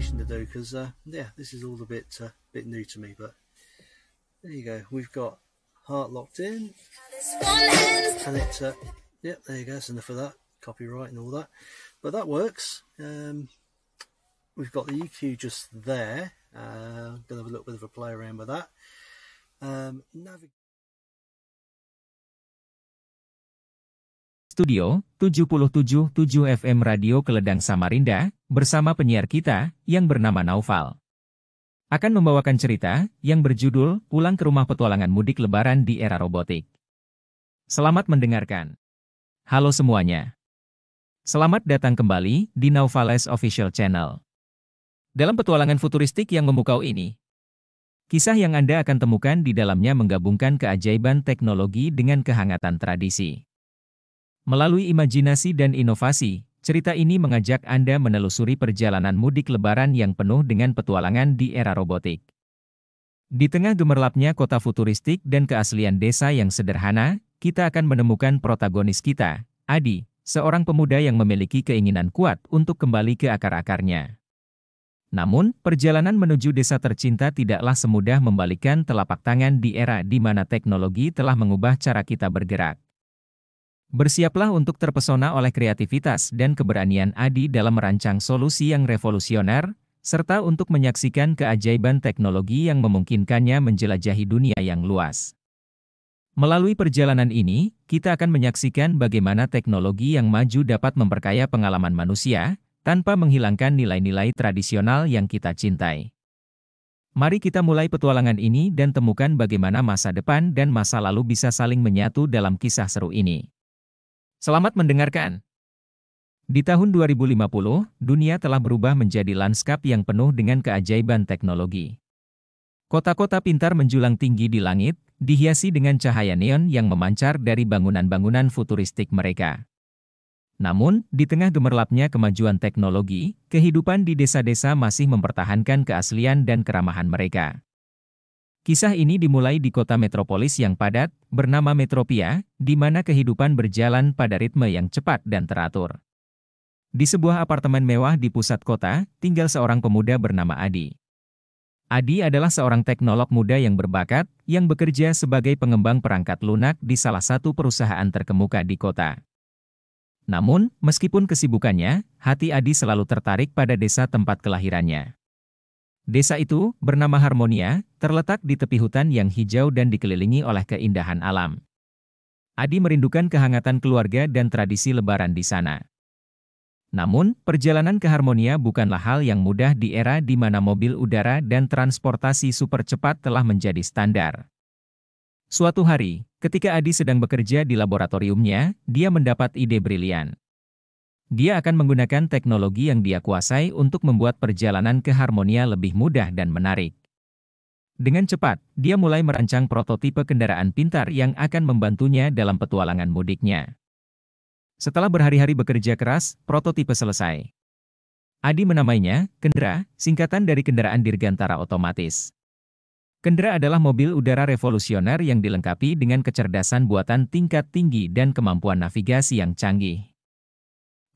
explanation to do because uh, yeah, this is all a bit uh, bit new to me. But there you go. We've got heart locked in, and it uh, yep, there you go. That's enough of that copyright and all that. But that works. Um, we've got the EQ just there. I'm uh, gonna have a little bit of a play around with that. Um, Studio 77.7 FM Radio Keledang Samarinda bersama penyiar kita yang bernama Naufal. Akan membawakan cerita yang berjudul Pulang ke Rumah Petualangan Mudik Lebaran di Era Robotik. Selamat mendengarkan. Halo semuanya. Selamat datang kembali di Naufal's Official Channel. Dalam petualangan futuristik yang memukau ini, Kisah yang Anda akan temukan di dalamnya menggabungkan keajaiban teknologi dengan kehangatan tradisi. Melalui imajinasi dan inovasi, Cerita ini mengajak Anda menelusuri perjalanan mudik lebaran yang penuh dengan petualangan di era robotik. Di tengah gemerlapnya kota futuristik dan keaslian desa yang sederhana, kita akan menemukan protagonis kita, Adi, seorang pemuda yang memiliki keinginan kuat untuk kembali ke akar-akarnya. Namun, perjalanan menuju desa tercinta tidaklah semudah membalikan telapak tangan di era di mana teknologi telah mengubah cara kita bergerak. Bersiaplah untuk terpesona oleh kreativitas dan keberanian Adi dalam merancang solusi yang revolusioner, serta untuk menyaksikan keajaiban teknologi yang memungkinkannya menjelajahi dunia yang luas. Melalui perjalanan ini, kita akan menyaksikan bagaimana teknologi yang maju dapat memperkaya pengalaman manusia, tanpa menghilangkan nilai-nilai tradisional yang kita cintai. Mari kita mulai petualangan ini dan temukan bagaimana masa depan dan masa lalu bisa saling menyatu dalam kisah seru ini. Selamat mendengarkan. Di tahun 2050, dunia telah berubah menjadi lanskap yang penuh dengan keajaiban teknologi. Kota-kota pintar menjulang tinggi di langit, dihiasi dengan cahaya neon yang memancar dari bangunan-bangunan futuristik mereka. Namun, di tengah gemerlapnya kemajuan teknologi, kehidupan di desa-desa masih mempertahankan keaslian dan keramahan mereka. Kisah ini dimulai di kota metropolis yang padat, bernama Metropia, di mana kehidupan berjalan pada ritme yang cepat dan teratur. Di sebuah apartemen mewah di pusat kota, tinggal seorang pemuda bernama Adi. Adi adalah seorang teknolog muda yang berbakat, yang bekerja sebagai pengembang perangkat lunak di salah satu perusahaan terkemuka di kota. Namun, meskipun kesibukannya, hati Adi selalu tertarik pada desa tempat kelahirannya. Desa itu, bernama Harmonia, terletak di tepi hutan yang hijau dan dikelilingi oleh keindahan alam. Adi merindukan kehangatan keluarga dan tradisi lebaran di sana. Namun, perjalanan ke Harmonia bukanlah hal yang mudah di era di mana mobil udara dan transportasi super cepat telah menjadi standar. Suatu hari, ketika Adi sedang bekerja di laboratoriumnya, dia mendapat ide brilian. Dia akan menggunakan teknologi yang dia kuasai untuk membuat perjalanan ke Harmonia lebih mudah dan menarik. Dengan cepat, dia mulai merancang prototipe kendaraan pintar yang akan membantunya dalam petualangan mudiknya. Setelah berhari-hari bekerja keras, prototipe selesai. Adi menamainya, Kendra, singkatan dari kendaraan dirgantara otomatis. Kendra adalah mobil udara revolusioner yang dilengkapi dengan kecerdasan buatan tingkat tinggi dan kemampuan navigasi yang canggih.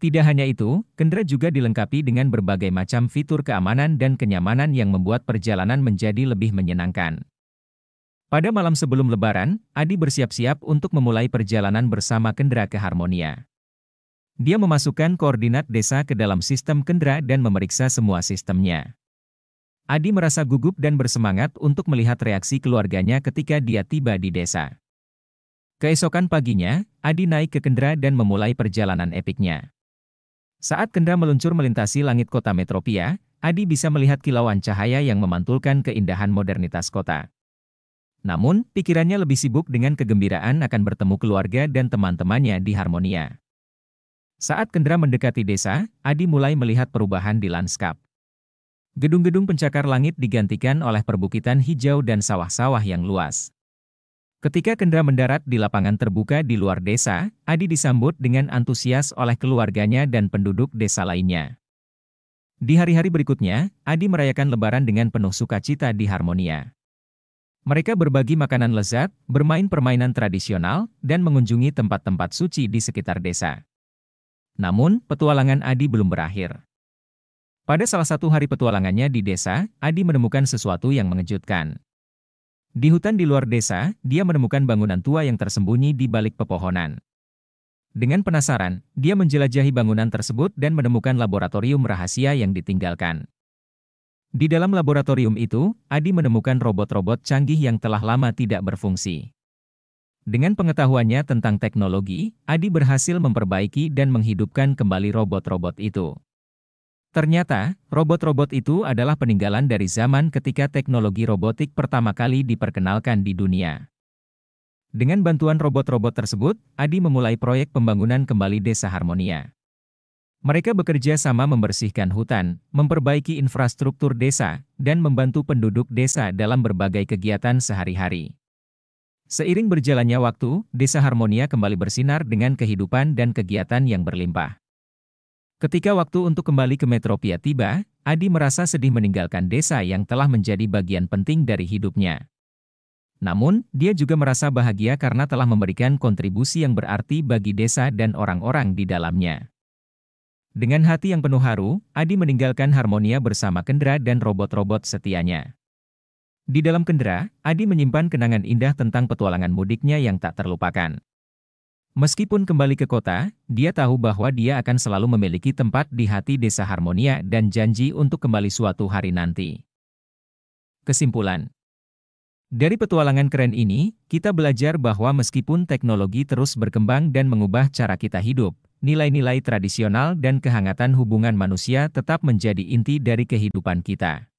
Tidak hanya itu, Kendra juga dilengkapi dengan berbagai macam fitur keamanan dan kenyamanan yang membuat perjalanan menjadi lebih menyenangkan. Pada malam sebelum lebaran, Adi bersiap-siap untuk memulai perjalanan bersama Kendra ke Harmonia. Dia memasukkan koordinat desa ke dalam sistem Kendra dan memeriksa semua sistemnya. Adi merasa gugup dan bersemangat untuk melihat reaksi keluarganya ketika dia tiba di desa. Keesokan paginya, Adi naik ke Kendra dan memulai perjalanan epiknya. Saat Kenda meluncur melintasi langit kota Metropia, Adi bisa melihat kilauan cahaya yang memantulkan keindahan modernitas kota. Namun, pikirannya lebih sibuk dengan kegembiraan akan bertemu keluarga dan teman-temannya di Harmonia. Saat Kendra mendekati desa, Adi mulai melihat perubahan di lanskap. Gedung-gedung pencakar langit digantikan oleh perbukitan hijau dan sawah-sawah yang luas. Ketika Kendra mendarat di lapangan terbuka di luar desa, Adi disambut dengan antusias oleh keluarganya dan penduduk desa lainnya. Di hari-hari berikutnya, Adi merayakan lebaran dengan penuh sukacita di Harmonia. Mereka berbagi makanan lezat, bermain permainan tradisional, dan mengunjungi tempat-tempat suci di sekitar desa. Namun, petualangan Adi belum berakhir. Pada salah satu hari petualangannya di desa, Adi menemukan sesuatu yang mengejutkan. Di hutan di luar desa, dia menemukan bangunan tua yang tersembunyi di balik pepohonan. Dengan penasaran, dia menjelajahi bangunan tersebut dan menemukan laboratorium rahasia yang ditinggalkan. Di dalam laboratorium itu, Adi menemukan robot-robot canggih yang telah lama tidak berfungsi. Dengan pengetahuannya tentang teknologi, Adi berhasil memperbaiki dan menghidupkan kembali robot-robot itu. Ternyata, robot-robot itu adalah peninggalan dari zaman ketika teknologi robotik pertama kali diperkenalkan di dunia. Dengan bantuan robot-robot tersebut, Adi memulai proyek pembangunan kembali Desa Harmonia. Mereka bekerja sama membersihkan hutan, memperbaiki infrastruktur desa, dan membantu penduduk desa dalam berbagai kegiatan sehari-hari. Seiring berjalannya waktu, Desa Harmonia kembali bersinar dengan kehidupan dan kegiatan yang berlimpah. Ketika waktu untuk kembali ke Metropia tiba, Adi merasa sedih meninggalkan desa yang telah menjadi bagian penting dari hidupnya. Namun, dia juga merasa bahagia karena telah memberikan kontribusi yang berarti bagi desa dan orang-orang di dalamnya. Dengan hati yang penuh haru, Adi meninggalkan Harmonia bersama Kendra dan robot-robot setianya. Di dalam Kendra, Adi menyimpan kenangan indah tentang petualangan mudiknya yang tak terlupakan. Meskipun kembali ke kota, dia tahu bahwa dia akan selalu memiliki tempat di hati desa Harmonia dan janji untuk kembali suatu hari nanti. Kesimpulan Dari petualangan keren ini, kita belajar bahwa meskipun teknologi terus berkembang dan mengubah cara kita hidup, nilai-nilai tradisional dan kehangatan hubungan manusia tetap menjadi inti dari kehidupan kita.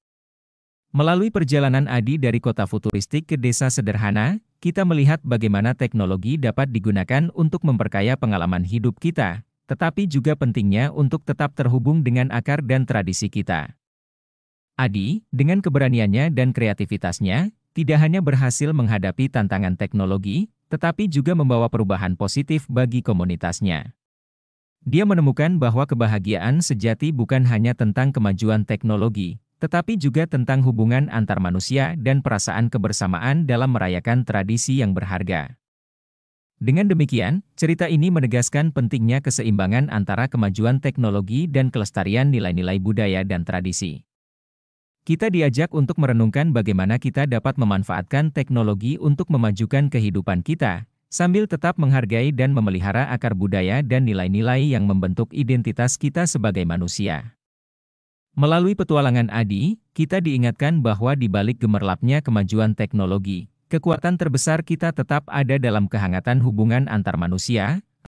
Melalui perjalanan Adi dari kota futuristik ke desa sederhana, kita melihat bagaimana teknologi dapat digunakan untuk memperkaya pengalaman hidup kita, tetapi juga pentingnya untuk tetap terhubung dengan akar dan tradisi kita. Adi, dengan keberaniannya dan kreativitasnya, tidak hanya berhasil menghadapi tantangan teknologi, tetapi juga membawa perubahan positif bagi komunitasnya. Dia menemukan bahwa kebahagiaan sejati bukan hanya tentang kemajuan teknologi, tetapi juga tentang hubungan antar manusia dan perasaan kebersamaan dalam merayakan tradisi yang berharga. Dengan demikian, cerita ini menegaskan pentingnya keseimbangan antara kemajuan teknologi dan kelestarian nilai-nilai budaya dan tradisi. Kita diajak untuk merenungkan bagaimana kita dapat memanfaatkan teknologi untuk memajukan kehidupan kita, sambil tetap menghargai dan memelihara akar budaya dan nilai-nilai yang membentuk identitas kita sebagai manusia. Melalui petualangan Adi, kita diingatkan bahwa di balik gemerlapnya kemajuan teknologi, kekuatan terbesar kita tetap ada dalam kehangatan hubungan antar manusia,